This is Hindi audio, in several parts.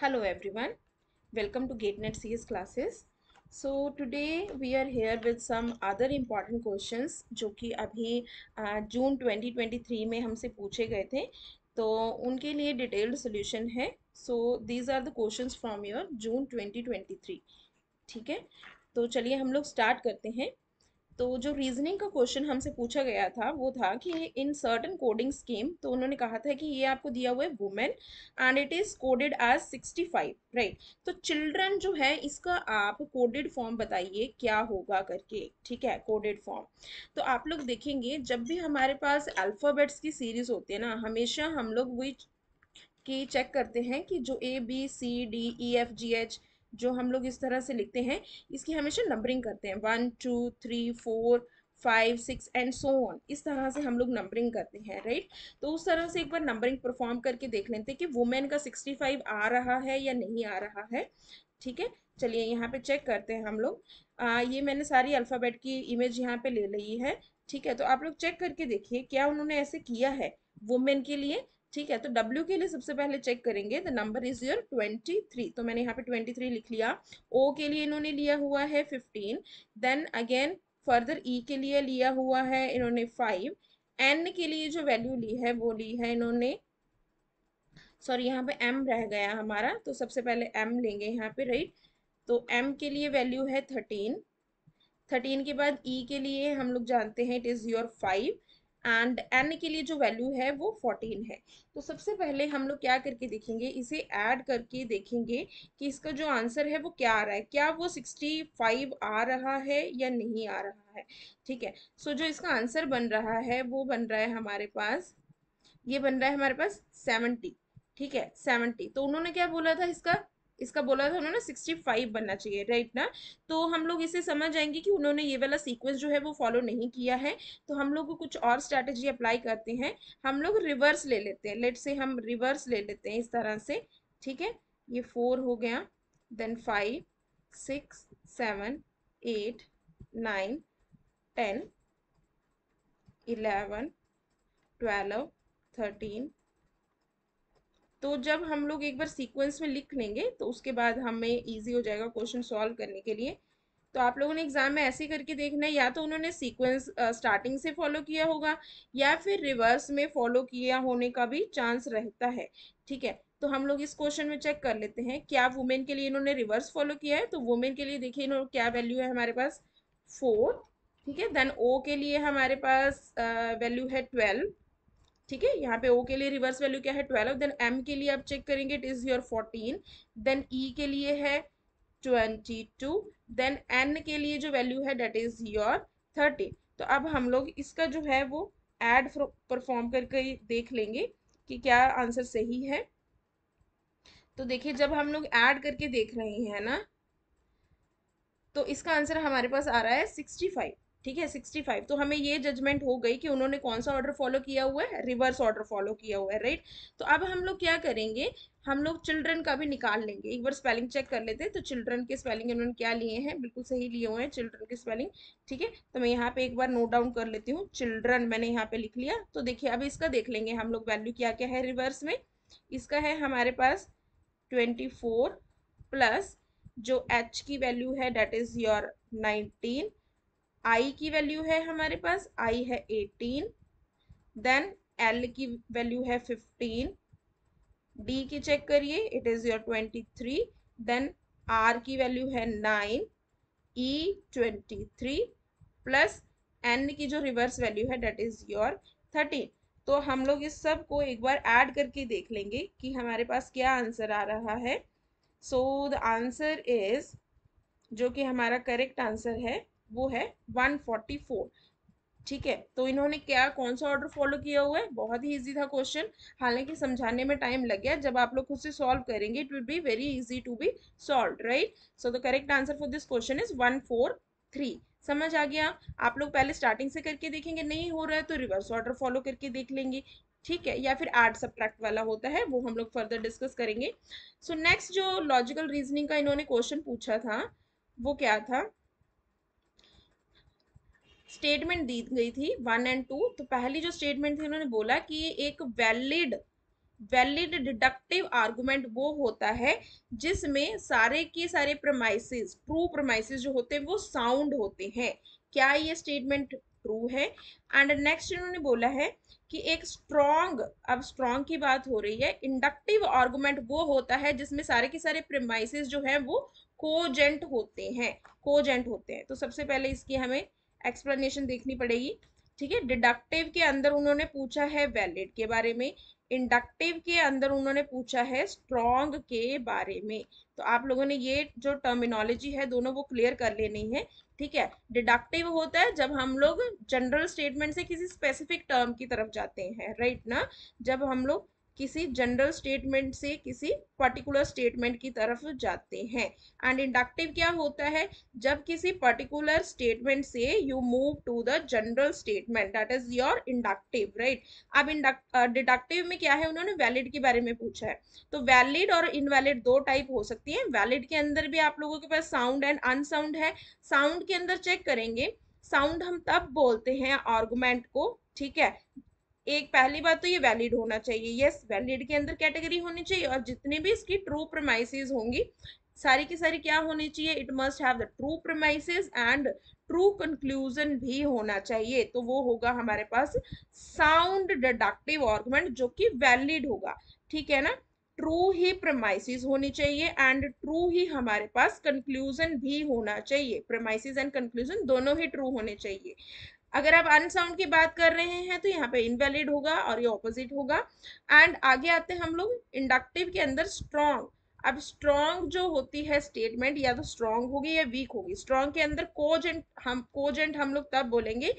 hello everyone welcome to gatenet cs classes so today we are here with some other important questions जो कि अभी जून uh, 2023 में हमसे पूछे गए थे तो उनके लिए डिटेल्ड सोल्यूशन है so these are the question from your June 2023 ठीक है तो चलिए हम लोग स्टार्ट करते हैं तो जो रीजनिंग का क्वेश्चन हमसे पूछा गया था वो था कि इन सर्टन कोडिंग स्कीम तो उन्होंने कहा था कि ये आपको दिया हुआ है women and it is coded as sixty five right तो चिल्ड्रन जो है इसका आप कोडेड फॉर्म बताइए क्या होगा करके ठीक है कोडेड फॉर्म तो आप लोग देखेंगे जब भी हमारे पास अल्फ़ाबेट्स की सीरीज़ होती है ना हमेशा हम लोग वही की चेक करते हैं कि जो A B C D E F G H जो हम लोग इस तरह से लिखते हैं इसकी हमेशा नंबरिंग करते हैं one two three four five six and so on इस तरह से हम लोग नंबरिंग करते हैं राइट तो उस तरह से एक बार नंबरिंग परफॉर्म करके देख लेते हैं कि वुमेन का सिक्सटी फाइव आ रहा है या नहीं आ रहा है ठीक है चलिए यहाँ पे चेक करते हैं हम लोग ये मैंने सारी अल्फ़ाबेट की इमेज यहाँ पे ले ली है ठीक है तो आप लोग चेक करके देखिए क्या उन्होंने ऐसे किया है वुमेन के लिए ठीक है तो W के लिए सबसे पहले चेक करेंगे द नंबर इज योर 23 तो मैंने यहाँ पे 23 लिख लिया O के लिए इन्होंने लिया हुआ है 15 देन अगेन फर्दर E के लिए लिया हुआ है इन्होंने 5 N के लिए जो वैल्यू ली है वो ली है इन्होंने सॉरी यहाँ पे M रह गया हमारा तो सबसे पहले M लेंगे यहाँ पे राइट तो M के लिए वैल्यू है थर्टीन थर्टीन के बाद E के लिए हम लोग जानते हैं it is your five and N के लिए जो वैल्यू है वो फोर्टीन है तो सबसे पहले हम लोग क्या करके देखेंगे इसे ऐड करके देखेंगे कि इसका जो आंसर है वो क्या आ रहा है क्या वो सिक्सटी फाइव आ रहा है या नहीं आ रहा है ठीक है सो so, जो इसका आंसर बन रहा है वो बन रहा है हमारे पास ये बन रहा है हमारे पास सेवेंटी ठीक है सेवेंटी तो उन्होंने क्या बोला था इसका इसका बोला था उन्होंने सिक्सटी फाइव बनना चाहिए राइट ना तो हम लोग इसे समझ आएंगे कि उन्होंने ये वाला सीक्वेंस जो है वो फॉलो नहीं किया है तो हम लोग कुछ और स्ट्रैटेजी अप्लाई करते हैं हम लोग रिवर्स ले लेते हैं लेट से हम रिवर्स ले लेते हैं इस तरह से ठीक है ये फोर हो गया then five six seven eight nine ten eleven twelve thirteen तो जब हम लोग एक बार सीक्वेंस में लिख लेंगे तो उसके बाद हमें ईजी हो जाएगा क्वेश्चन सॉल्व करने के लिए तो आप लोगों ने एग्जाम में ऐसे करके देखना है या तो उन्होंने सीक्वेंस स्टार्टिंग से फॉलो किया होगा या फिर रिवर्स में फॉलो किया होने का भी चांस रहता है ठीक है तो हम लोग इस क्वेश्चन में चेक कर लेते हैं क्या वुमेन के लिए इन्होंने रिवर्स फॉलो किया है तो वुमेन के लिए देखिए इन्होंने क्या वैल्यू है हमारे पास फोर ठीक है देन ओ के लिए हमारे पास वैल्यू है ट्वेल्व ठीक है यहाँ पे ओ के लिए रिवर्स वैल्यू क्या है ट्वेल्व देन एम के लिए आप चेक करेंगे it is your fourteen then E के लिए है ट्वेंटी टू देन एन के लिए जो वैल्यू है डेट इज़ योर थर्टी तो अब हम लोग इसका जो है वो एड परफॉर्म करके देख लेंगे कि क्या आंसर सही है तो देखिए जब हम लोग ऐड करके देख रहे हैं ना तो इसका आंसर हमारे पास आ रहा है सिक्सटी फाइव ठीक है सिक्सटी फाइव तो हमें ये जजमेंट हो गई कि उन्होंने कौन सा ऑर्डर फॉलो किया हुआ है रिवर्स ऑर्डर फॉलो किया हुआ है राइट तो अब हम लोग क्या करेंगे हम लोग चिल्ड्रन का भी निकाल लेंगे एक बार स्पेलिंग चेक कर लेते हैं तो चिल्ड्रन के स्पेलिंग इन्होंने क्या लिए हैं बिल्कुल सही लिए हुए हैं चिल्ड्रन की स्पेलिंग ठीक है तो मैं यहाँ पे एक बार नोट डाउन कर लेती हूँ चिल्ड्रन मैंने यहाँ पे लिख लिया तो देखिए अब इसका देख लेंगे हम लोग वैल्यू क्या क्या है रिवर्स में इसका है हमारे पास ट्वेंटी फोर प्लस जो एच की वैल्यू है that is your nineteen I की वैल्यू है हमारे पास आई है एटीन देन एल की वैल्यू है फिफ्टीन डी की चेक करिए it is your twenty three then R की वैल्यू है nine E twenty three plus N की जो रिवर्स वैल्यू है डेट इज योर थर्टीन तो हम लोग इस सब को एक बार ऐड करके देख लेंगे कि हमारे पास क्या आंसर आ रहा है सो द आंसर इज जो कि हमारा करेक्ट आंसर है वो है 144 ठीक है तो इन्होंने क्या कौन सा ऑर्डर फॉलो किया हुआ है बहुत ही इजी था क्वेश्चन हालांकि समझाने में टाइम लग गया जब आप लोग खुद से सॉल्व करेंगे it will be very easy to be solve right so the correct answer for this question is one four three समझ आ गया आप लोग पहले स्टार्टिंग से करके देखेंगे नहीं हो रहा है तो रिवर्स ऑर्डर फॉलो करके देख लेंगे ठीक है या फिर आर्ट सब्ट्रैक्ट वाला होता है वो हम लोग फर्दर डिस्कस करेंगे सो so, नेक्स्ट जो लॉजिकल रीजनिंग का इन्होंने क्वेश्चन पूछा था वो क्या था स्टेटमेंट दी गई थी वन एंड टू तो पहली जो स्टेटमेंट थी उन्होंने बोला कि एक वैलिड वैलिड डिडक्टिव आर्गूमेंट वो होता है जिसमें सारे के सारे प्रमाइसिस ट्रू प्रमाइसिस जो होते हैं वो साउंड होते हैं क्या ये स्टेटमेंट ट्रू है एंड नेक्स्ट इन्होंने बोला है कि एक स्ट्रॉन्ग अब स्ट्रॉन्ग की बात हो रही है इंडक्टिव आर्गूमेंट वो होता है जिसमें सारे के सारे प्रमाइसिस जो हैं वो कोजेंट होते हैं कोजेंट होते हैं तो सबसे पहले इसकी हमें एक्सप्लेनेशन देखनी पड़ेगी ठीक है डिडक्टिव के अंदर उन्होंने पूछा है वैलिड के बारे में इंडक्टिव के अंदर उन्होंने पूछा है स्ट्रॉन्ग के बारे में तो आप लोगों ने ये जो टर्मिनोलॉजी है दोनों वो क्लियर कर लेनी है ठीक है डिडक्टिव होता है जब हम लोग जनरल स्टेटमेंट से किसी स्पेसिफिक टर्म की तरफ जाते हैं राइट ना जब हम लोग किसी जनरल स्टेटमेंट से किसी पर्टिकुलर स्टेटमेंट की तरफ जाते हैं एंड इंडक्टिव क्या होता है जब किसी पर्टिकुलर स्टेटमेंट से you move to the general statement that is your inductive right अब डिडक्टिव में क्या है उन्होंने वैलिड के बारे में पूछा है तो वैलिड और इनवैलिड दो टाइप हो सकती है वैलिड के अंदर भी आप लोगों के पास साउंड एंड अनसाउंड है साउंड के अंदर चेक करेंगे साउंड हम तब बोलते हैं आर्गूमेंट को ठीक है एक पहली बात तो ये वैलिड होना चाहिए यस वैलिड के अंदर कैटेगरी होनी चाहिए और जितने भी इसकी ट्रू प्रमाइसिस होंगी सारी की सारी क्या होनी चाहिए it must have the true premises and true conclusion भी होना चाहिए तो वो होगा हमारे पास साउंड डिडक्टिव आर्गूमेंट जो कि वैलिड होगा ठीक है ना ट्रू ही प्रमाइसिस होनी चाहिए एंड ट्रू ही हमारे पास कंक्लूजन भी होना चाहिए प्रमाइसिस एंड कंक्लूजन दोनों ही ट्रू होने चाहिए अगर आप अनसाउंड की बात कर रहे हैं तो यहाँ पे इनवैलिड होगा और ये ऑपोजिट होगा एंड आगे आते हैं हम लोग इंडक्टिव के अंदर स्ट्रॉन्ग अब स्ट्रॉन्ग जो होती है स्टेटमेंट या तो स्ट्रॉन्ग होगी या वीक होगी स्ट्रॉन्ग के अंदर कोजेंट हम कोजेंट हम लोग तब बोलेंगे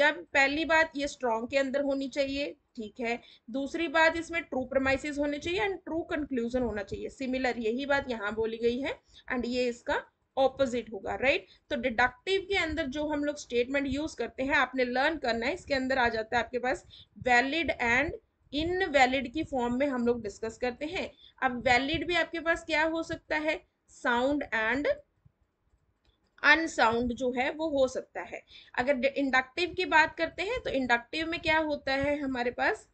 जब पहली बात ये स्ट्रॉन्ग के अंदर होनी चाहिए ठीक है दूसरी बात इसमें ट्रू प्रमाइसिस होने चाहिए एंड ट्रू कंक्लूजन होना चाहिए सिमिलर यही बात यहाँ बोली गई है एंड ये इसका ऑपोजिट होगा राइट तो डिडक्टिव के अंदर जो हम लोग स्टेटमेंट यूज करते हैं आपने लर्न करना है इसके अंदर आ जाता है आपके पास वैलिड एंड इनवैलिड की फॉर्म में हम लोग डिस्कस करते हैं अब वैलिड भी आपके पास क्या हो सकता है साउंड एंड अनसाउंड जो है वो हो सकता है अगर इंडक्टिव की बात करते हैं तो इंडक्टिव में क्या होता है हमारे पास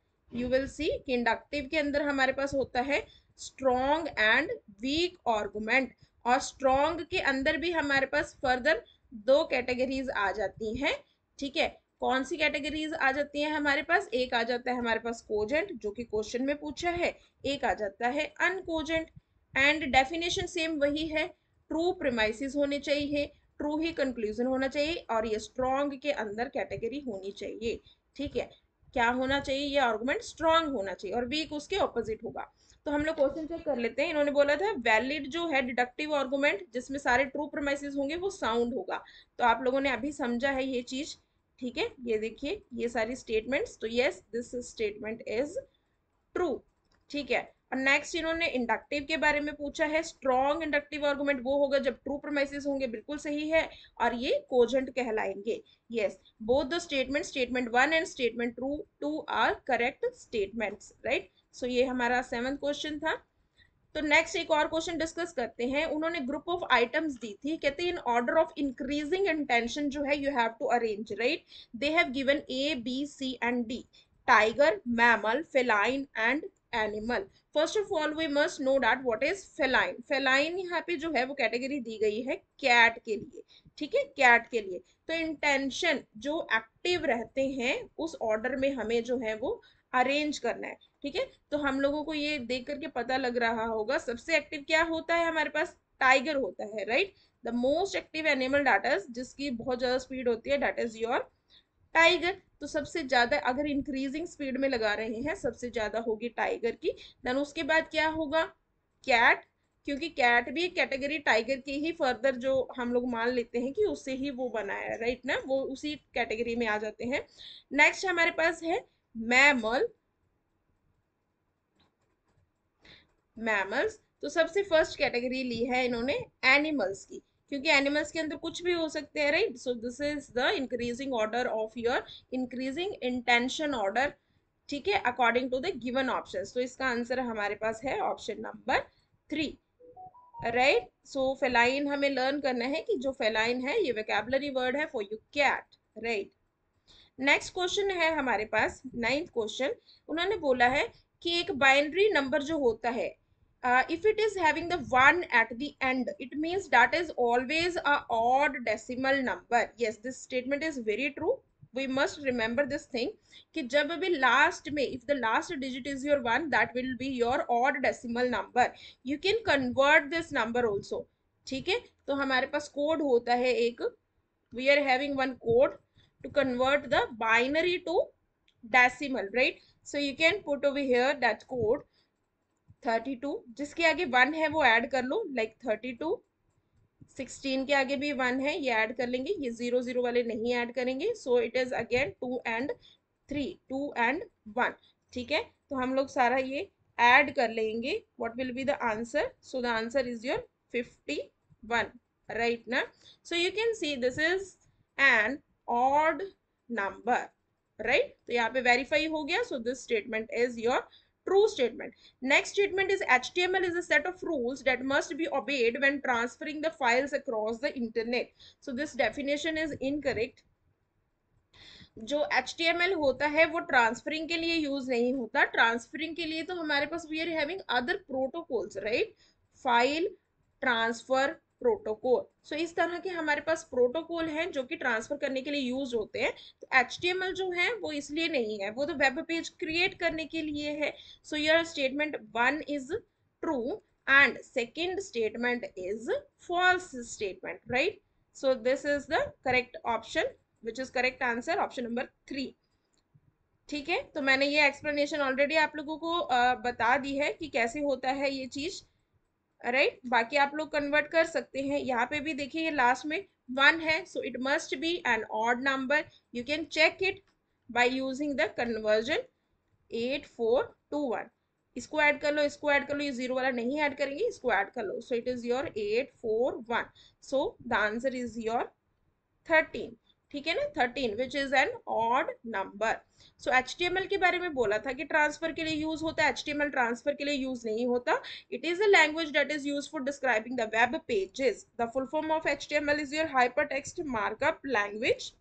यू विल सी कि इंडक्टिव के अंदर हमारे पास होता है स्ट्रॉन्ग एंड वीक आर्गूमेंट और स्ट्रॉन्ग के अंदर भी हमारे पास फर्दर दो कैटेगरीज आ जाती हैं ठीक है कौन सी कैटेगरीज आ जाती हैं हमारे पास एक आ जाता है हमारे पास कोजेंट जो कि क्वेश्चन में पूछा है एक आ जाता है अनकोजेंट एंड डेफिनेशन सेम वही है ट्रू प्रेमाइसिस होने चाहिए ट्रू ही कंक्लूजन होना चाहिए और ये स्ट्रॉन्ग के अंदर कैटेगरी होनी चाहिए ठीक है क्या होना चाहिए ये आर्गूमेंट स्ट्रांग होना चाहिए और वीक उसके ऑपोजिट होगा तो हम लोग क्वेश्चन चेक कर लेते हैं इन्होंने बोला था वैलिड जो है डिडक्टिव आर्गूमेंट जिसमें सारे ट्रू प्रमाइसिस होंगे वो साउंड होगा तो आप लोगों ने अभी समझा है ये चीज ठीक है ये देखिए ये सारी स्टेटमेंट्स तो yes this statement is true ठीक है और नेक्स्ट इन्होंने इंडक्टिव के बारे में पूछा है स्ट्रॉन्ग इंडक्टिव आर्गूमेंट वो होगा जब ट्रू प्रोमाइसिस होंगे बिल्कुल सही है और ये कोजेंट कहलाएंगे yes both the statement statement one and statement true two are correct statements right so ये हमारा सेवन क्वेश्चन था तो नेक्स्ट एक और क्वेश्चन डिस्कस करते हैं उन्होंने ग्रुप ऑफ आइटम्स दी थी कहते हैं in order of increasing intention जो है you have to arrange right they have given A B C and D tiger mammal feline and animal first of all we must know that what is feline feline यहाँ पे जो है वो कैटेगरी दी गई है कैट के लिए ठीक है कैट के लिए तो इंटेंशन जो एक्टिव रहते हैं उस ऑर्डर में हमें जो है वो अरेंज करना है ठीक है तो हम लोगों को ये देख करके पता लग रहा होगा सबसे एक्टिव क्या होता है हमारे पास टाइगर होता है right the most active animal data जिसकी बहुत ज़्यादा स्पीड होती है डाट इज योर टाइगर तो सबसे ज़्यादा अगर इंक्रीजिंग स्पीड में लगा रहे हैं सबसे ज़्यादा होगी टाइगर की देन उसके बाद क्या होगा कैट क्योंकि कैट भी कैटेगरी टाइगर की ही फर्दर जो हम लोग मान लेते हैं कि उससे ही वो बनाया राइट ना वो उसी कैटेगरी में आ जाते हैं नेक्स्ट हमारे पास है मैमल मैमल्स तो सबसे फर्स्ट कैटेगरी ली है इन्होंने एनिमल्स की क्योंकि एनिमल्स के अंदर कुछ भी हो सकते हैं right so this is the increasing order of your increasing intention order ठीक है according to the given option तो इसका आंसर हमारे पास है option number three right so feline हमें लर्न करना है कि जो फेलाइन है ये वेकेबलरी वर्ड है for you cat right next question है हमारे पास नाइन्थ क्वेश्चन उन्होंने बोला है कि एक बाइनरी नंबर जो होता है uh, if it is having the one at the end it means that is always a odd decimal number yes this statement is very true we must remember this thing ki jab bhi last mein if the last digit is your one that will be your odd decimal number you can convert this number also theek hai to hamare paas code hota hai ek we are having one code to convert the binary to decimal right so you can put over here that code thirty two जिसके आगे वन है वो ऐड कर लो लाइक थर्टी टू सिक्सटीन के आगे भी वन है ये ऐड कर लेंगे ये जीरो जीरो वाले नहीं ऐड करेंगे so it is again two and three two and one ठीक है तो हम लोग सारा ये ऐड कर लेंगे what will be the answer so the answer is your fifty one right ना so you can see this is an odd number right तो यहाँ पे वेरीफाई हो गया so this statement is your true statement. Next statement is HTML is a set of rules that must be obeyed when transferring the files across the internet. So this definition is incorrect. जो HTML होता है वो ट्रांसफरिंग के लिए यूज नहीं होता ट्रांसफरिंग के लिए तो हमारे पास we are having other protocols right file transfer protocol so so, इस तरह के हमारे पास प्रोटोकॉल हैं जो कि ट्रांसफर करने के लिए यूज होते हैं तो एच जो है वो इसलिए नहीं है वो तो वेब पेज क्रिएट करने के लिए है so your statement one is true and second statement is false statement right so this is the correct option which is correct answer option number three ठीक है तो मैंने ये एक्सप्लेनेशन ऑलरेडी आप लोगों को बता दी है कि कैसे होता है ये चीज़ राइट right? बाकी आप लोग कन्वर्ट कर सकते हैं यहाँ पे भी देखिए ये लास्ट में वन है so it must be an odd number you can check it by using the conversion eight four two one इसको ऐड कर लो इसको ऐड कर लो ये जीरो वाला नहीं ऐड करेंगे इसको ऐड कर लो so it is your eight four one so the answer is your thirteen ठीक है ना thirteen which is an odd number so H के बारे में बोला था कि ट्रांसफर के लिए यूज होता है एच ट्रांसफर के लिए यूज नहीं होता it is a language that is use for describing the web pages the full form of H is your hyper text markup language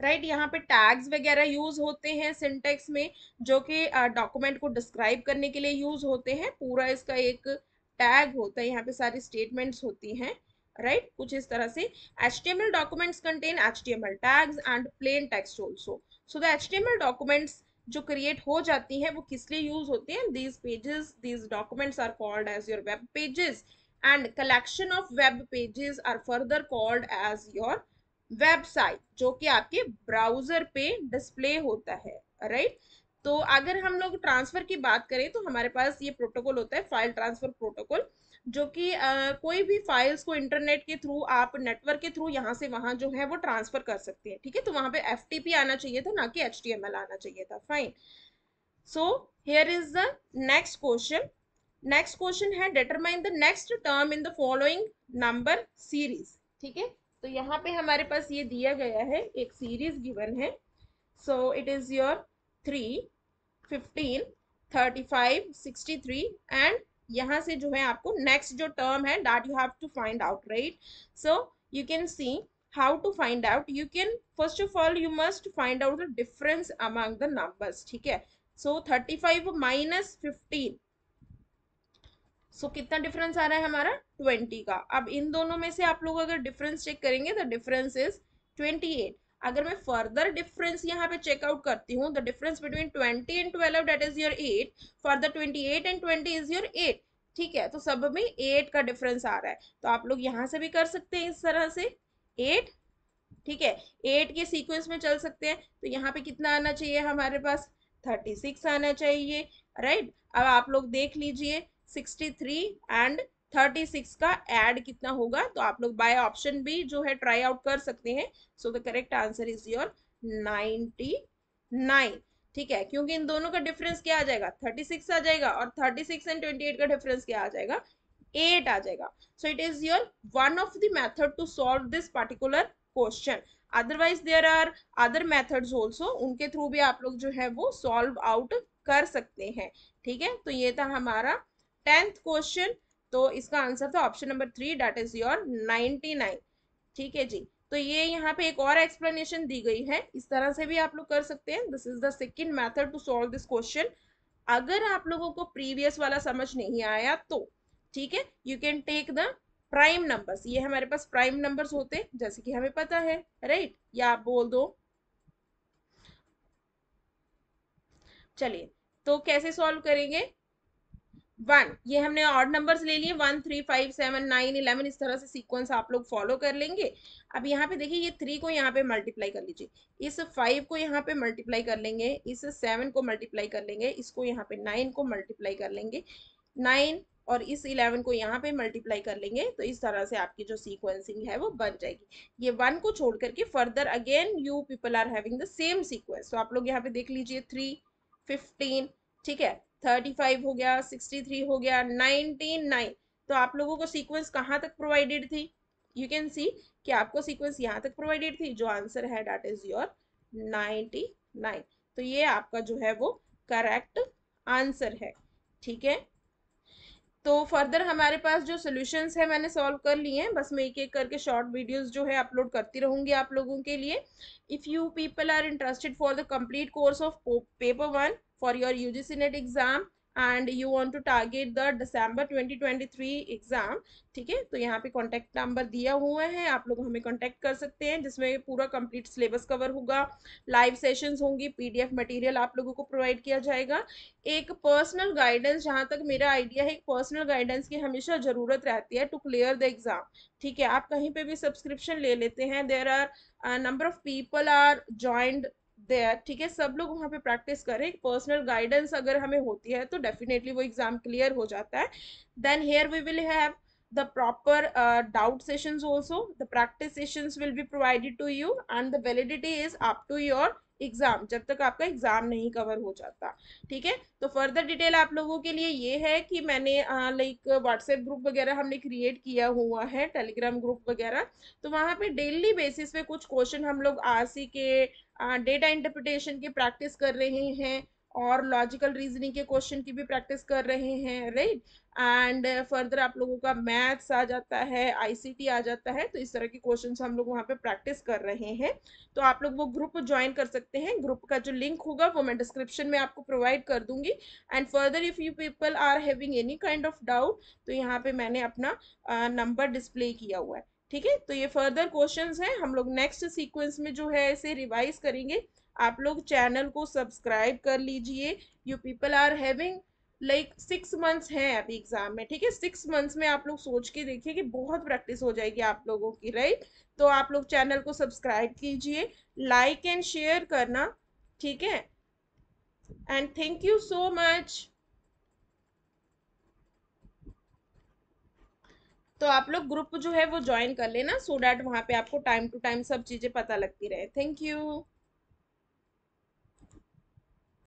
right right, यहाँ पे टैग्स वगैरह यूज़ होते हैं सिंटेक्स में जो कि डॉक्यूमेंट को डिस्क्राइब करने के लिए यूज़ होते हैं पूरा इसका एक टैग होता है यहाँ पे सारी स्टेटमेंट्स होती हैं राइट right? कुछ इस तरह से html documents contain html tags and plain text also so the html documents जो क्रिएट हो जाती है वो किस लिए यूज होते हैं these pages these documents are called as your web pages and collection of web pages are further called as your website जो कि आपके ब्राउजर पे डिस्प्ले होता है राइट right? तो अगर हम लोग ट्रांसफर की बात करें तो हमारे पास ये प्रोटोकॉल होता है फाइल ट्रांसफर प्रोटोकॉल जो कि कोई भी फाइल्स को इंटरनेट के थ्रू आप नेटवर्क के थ्रू यहाँ से वहाँ जो है वो ट्रांसफर कर सकते हैं ठीक है तो वहाँ पे एफ आना चाहिए था ना कि एच आना चाहिए था fine so here is the next question next question है determine the next term in the following number series ठीक है तो यहाँ पे हमारे पास ये दिया गया है एक सीरीज गिवन है so it is your three fifteen thirty five sixty three and यहाँ से जो है आपको नेक्स्ट जो टर्म है that you have to find out right so you can see how to find out you can first of all you must find out difference among the numbers ठीक है so thirty five minus fifteen so कितना डिफरेंस आ रहा है हमारा ट्वेंटी का अब इन दोनों में से आप लोग अगर डिफरेंस चेक करेंगे तो डिफरेंस इज ट्वेंटी एट अगर मैं फर्दर डिफरेंस यहाँ पे चेकआउट करती हूँ the difference between twenty and twelve that is your eight further twenty eight and twenty is your eight ठीक है तो सब में एट का डिफरेंस आ रहा है तो आप लोग यहाँ से भी कर सकते हैं इस तरह से एट ठीक है एट के सीक्वेंस में चल सकते हैं तो यहाँ पे कितना आना चाहिए हमारे पास थर्टी सिक्स आना चाहिए राइट अब आप लोग देख लीजिए sixty three and thirty six का एड कितना होगा तो आप लोग बाय ऑप्शन भी जो है ट्राई आउट कर सकते हैं so the correct answer is your ninety nine ठीक है क्योंकि इन दोनों का डिफरेंस क्या आ जाएगा थर्टी सिक्स आ जाएगा और thirty six and twenty eight का डिफरेंस क्या आ जाएगा एट आ जाएगा so it is your one of the method to solve this particular question otherwise there are other methods also उनके थ्रू भी आप लोग जो है वो सॉल्व आउट कर सकते हैं ठीक है तो ये था हमारा टेंथ क्वेश्चन तो इसका आंसर था option number three that is your ninety nine ठीक है जी तो ये यहाँ पे एक और एक्सप्लेनेशन दी गई है इस तरह से भी आप लोग कर सकते हैं this is the second method to solve this question अगर आप लोगों को प्रीवियस वाला समझ नहीं आया तो ठीक है you can take the prime numbers ये हमारे पास प्राइम नंबर्स होते हैं जैसे कि हमें पता है राइट या आप बोल दो चलिए तो कैसे सॉल्व करेंगे वन ये हमने ऑड नंबर्स ले लिए one three five seven nine eleven इस तरह से सीक्वेंस आप लोग फॉलो कर लेंगे अब यहाँ पे देखिए ये थ्री को यहाँ पे मल्टीप्लाई कर लीजिए इस फाइव को यहाँ पे मल्टीप्लाई कर लेंगे इस सेवन को मल्टीप्लाई कर लेंगे इसको यहाँ पे नाइन को मल्टीप्लाई कर लेंगे नाइन और इस इलेवन को यहाँ पे मल्टीप्लाई कर लेंगे तो इस तरह से आपकी जो सीक्वेंसिंग है वो बन जाएगी ये वन को छोड़ करके further again you people are having the same sequence तो आप लोग यहाँ पे देख लीजिए थ्री फिफ्टीन ठीक है थर्टी फाइव हो गया सिक्सटी थ्री हो गया नाइनटीन नाइन तो आप लोगों को सीक्वेंस कहाँ तक प्रोवाइडेड थी यू कैन सी कि आपको सीक्वेंस यहाँ तक प्रोवाइडेड थी जो आंसर है that is your ninety nine तो ये आपका जो है वो करेक्ट आंसर है ठीक है तो फर्दर हमारे पास जो सोल्यूशंस है मैंने सॉल्व कर लिए हैं बस मैं एक एक करके शॉर्ट वीडियोस जो है अपलोड करती रहूंगी आप लोगों के लिए if you people are interested for the complete course of paper one for your UGC NET exam and you want to target the December 2023 exam ठीक है तो यहाँ पे कॉन्टैक्ट नंबर दिया हुआ है आप लोग हमें कॉन्टैक्ट कर सकते हैं जिसमें पूरा कंप्लीट सिलेबस कवर होगा लाइव सेशंस होंगी एफ मटीरियल आप लोगों को प्रोवाइड किया जाएगा एक पर्सनल गाइडेंस जहाँ तक मेरा आइडिया है एक पर्सनल गाइडेंस की हमेशा ज़रूरत रहती है टू क्लियर द एग्ज़ाम ठीक है आप कहीं पर भी सब्सक्रिप्शन ले लेते हैं there are number of people are joined there ठीक है सब लोग वहाँ पे प्रैक्टिस करें पर्सनल गाइडेंस अगर हमें होती है तो डेफिनेटली वो एग्ज़ाम क्लियर हो जाता है then here we will have the proper uh, doubt sessions also the practice sessions will be provided to you and the validity is up to your exam जब तक आपका एग्ज़ाम नहीं कवर हो जाता ठीक है तो फर्दर डिटेल आप लोगों के लिए ये है कि मैंने लाइक व्हाट्सएप ग्रुप वगैरह हमने क्रिएट किया हुआ है टेलीग्राम ग्रुप वगैरह तो वहाँ पे डेली बेसिस पे कुछ क्वेश्चन हम लोग आर के डेटा इंटरप्रिटेशन की प्रैक्टिस कर रहे हैं और लॉजिकल रीजनिंग के क्वेश्चन की भी प्रैक्टिस कर रहे हैं राइट एंड फर्दर आप लोगों का मैथ्स आ जाता है आईसीटी आ जाता है तो इस तरह के क्वेश्चन हम लोग वहाँ पे प्रैक्टिस कर रहे हैं तो आप लोग वो ग्रुप ज्वाइन कर सकते हैं ग्रुप का जो लिंक होगा वो मैं डिस्क्रिप्शन में आपको प्रोवाइड कर दूंगी and further if you people are having any kind of doubt तो यहाँ पे मैंने अपना नंबर uh, डिस्प्ले किया हुआ है ठीक है तो ये फर्दर क्वेश्चंस हैं हम लोग नेक्स्ट सीक्वेंस में जो है इसे रिवाइज करेंगे आप लोग चैनल को सब्सक्राइब कर लीजिए you people are having like six months हैं अभी एग्जाम में ठीक है सिक्स मंथ्स में आप लोग सोच के देखिए कि बहुत प्रैक्टिस हो जाएगी आप लोगों की राइट तो आप लोग चैनल को सब्सक्राइब कीजिए लाइक एंड शेयर करना ठीक है and thank you so much तो आप लोग ग्रुप जो है वो ज्वाइन कर लेना सो डैट वहाँ पे आपको टाइम टू टाइम सब चीज़ें पता लगती रहे थैंक यू